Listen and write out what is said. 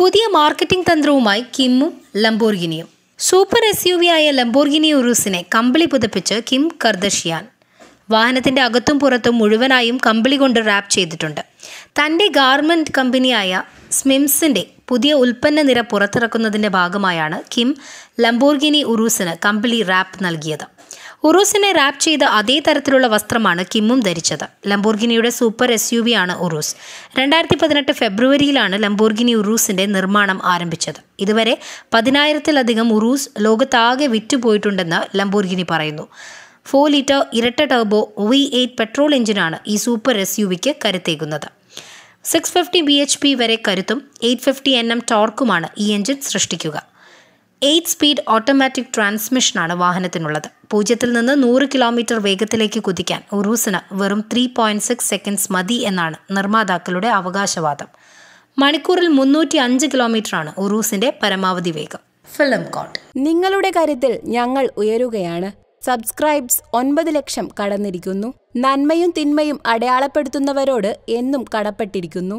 പുതിയ മാർക്കറ്റിംഗ് തന്ത്രവുമായി കിമ്മും ലംബോർഗിനിയും സൂപ്പർ എസ് യു വി ആയ ലംബോർഗിനി ഉറൂസിനെ കമ്പിളി പുതപ്പിച്ച് കിം കർദഷിയാൻ വാഹനത്തിന്റെ അകത്തും പുറത്തും മുഴുവനായും കമ്പിളി കൊണ്ട് റാപ്പ് ചെയ്തിട്ടുണ്ട് തന്റെ ഗാർമെന്റ് കമ്പനിയായ സ്മിംസിന്റെ പുതിയ ഉൽപ്പന്ന നിര പുറത്തിറക്കുന്നതിന്റെ ഭാഗമായാണ് കിം ലംബോർഗിനി ഉറൂസിന് കമ്പിളി റാപ്പ് നൽകിയത് ഉറൂസിനെ റാപ്പ് ചെയ്ത അതേ തരത്തിലുള്ള വസ്ത്രമാണ് കിമ്മും ധരിച്ചത് ലംബോർഗിനിയുടെ സൂപ്പർ എസ് യു വി ആണ് ഉറൂസ് രണ്ടായിരത്തി പതിനെട്ട് ഫെബ്രുവരിയിലാണ് ലംബോർഗിനി ഉറൂസിന്റെ നിർമ്മാണം ആരംഭിച്ചത് ഇതുവരെ പതിനായിരത്തിലധികം ഉറൂസ് ലോകത്താകെ വിറ്റുപോയിട്ടുണ്ടെന്ന് ലംബോർഗിനി പറയുന്നു ഫോർ ലിറ്റർ ഇരട്ട ടർബോ വി എയ്റ്റ് പെട്രോൾ എഞ്ചിനാണ് ഈ സൂപ്പർ എസ് യു വിക്ക് കരുത്തേകുന്നത് six fifty B H P വരെ കരുത്തും എയ്റ്റ് ഫിഫ്റ്റി എൻ എം ടോർക്കുമാണ് ഈ എഞ്ചിൻ സൃഷ്ടിക്കുക എയ്റ്റ് സ്പീഡ് ഓട്ടോമാറ്റിക് ട്രാൻസ്മിഷനാണ് വാഹനത്തിനുള്ളത് പൂജ്യത്തിൽ നിന്ന് നൂറ് കിലോമീറ്റർ വേഗത്തിലേക്ക് കുതിക്കാൻ ഉറൂസിന് വെറും ത്രീ പോയിന്റ് സിക്സ് സെക്കൻഡ്സ് മതി എന്നാണ് നിർമ്മാതാക്കളുടെ അവകാശവാദം മണിക്കൂറിൽ മുന്നൂറ്റി അഞ്ച് കിലോമീറ്ററാണ് ഉറൂസിന്റെ പരമാവധി വേഗം ഫിലിം കോട്ട് നിങ്ങളുടെ കാര്യത്തിൽ ഞങ്ങൾ ഉയരുകയാണ് സബ്സ്ക്രൈബ്സ് ഒൻപത് ലക്ഷം കടന്നിരിക്കുന്നു നന്മയും തിന്മയും അടയാളപ്പെടുത്തുന്നവരോട് എന്നും കടപ്പെട്ടിരിക്കുന്നു